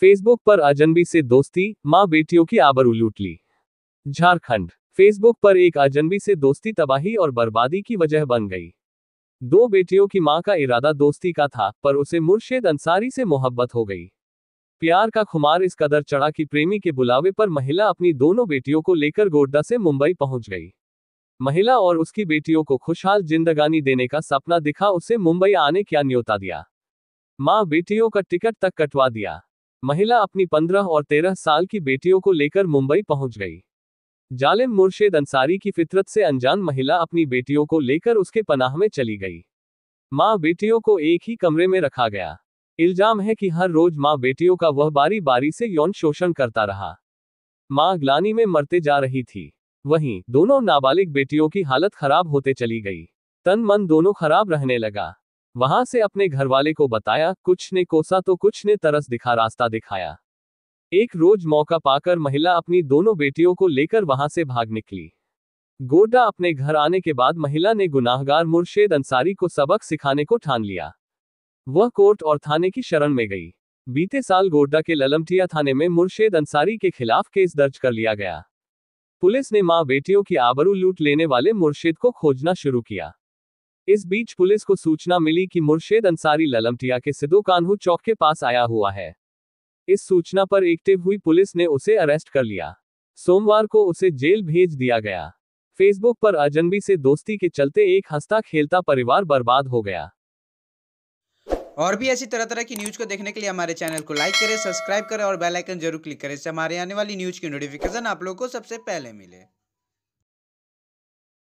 Facebook पर अजनबी से दोस्ती माँ बेटियों की आबरू लूट ली झारखंड फेसबुक पर एक अजनबी से दोस्ती तबाही और बर्बादी की वजह बन गई दो बेटियों की मां का इरादा दोस्ती का था पर उसे मुर्शेद अंसारी से मोहब्बत हो गई प्यार का खुमार इस कदर चढ़ा कि प्रेमी के बुलावे पर महिला अपनी दोनों बेटियों को लेकर गोड्डा से मुंबई पहुंच गई महिला और उसकी बेटियों को खुशहाल जिंदगानी देने का सपना दिखा उसे मुंबई आने क्या न्योता दिया माँ बेटियों का टिकट तक कटवा दिया महिला अपनी 15 और 13 साल की बेटियों को लेकर मुंबई पहुंच गई जालिम मुर्शेद अंसारी की फितरत से अनजान महिला अपनी बेटियों को लेकर उसके पनाह में चली गई माँ बेटियों को एक ही कमरे में रखा गया इल्जाम है कि हर रोज माँ बेटियों का वह बारी बारी से यौन शोषण करता रहा माँ ग्लानी में मरते जा रही थी वहीं दोनों नाबालिग बेटियों की हालत खराब होते चली गई तन मन दोनों खराब रहने लगा वहां से अपने घरवाले को बताया कुछ ने कोसा तो कुछ ने तरस दिखा रास्ता दिखाया एक रोज मौका पाकर महिला अपनी दोनों बेटियों को लेकर वहां से भाग निकली गोड्डा अपने घर आने के बाद महिला ने गुनाहगार मुर्शेद अंसारी को सबक सिखाने को ठान लिया वह कोर्ट और थाने की शरण में गई बीते साल गोड्डा के ललमटिया थाने में मुर्शेद अंसारी के खिलाफ केस दर्ज कर लिया गया पुलिस ने मां बेटियों की आबरू लूट लेने वाले मुर्शेद को खोजना शुरू किया इस बीच पुलिस को सूचना मिली कि मुर्शेद अंसारी ललमटिया के सिद्धो कान्हू चौक के पास आया हुआ है इस सूचना पर एक्टिव हुई पुलिस ने उसे अरेस्ट कर लिया सोमवार को उसे जेल भेज दिया गया फेसबुक पर अजनबी से दोस्ती के चलते एक हंसता खेलता परिवार बर्बाद हो गया और भी ऐसी तरह तरह की न्यूज को देखने के लिए हमारे चैनल को लाइक करें सब्सक्राइब करें और बेल आइकन जरूर क्लिक करें इससे हमारे आने वाली न्यूज की नोटिफिकेशन आप लोगों को सबसे पहले मिले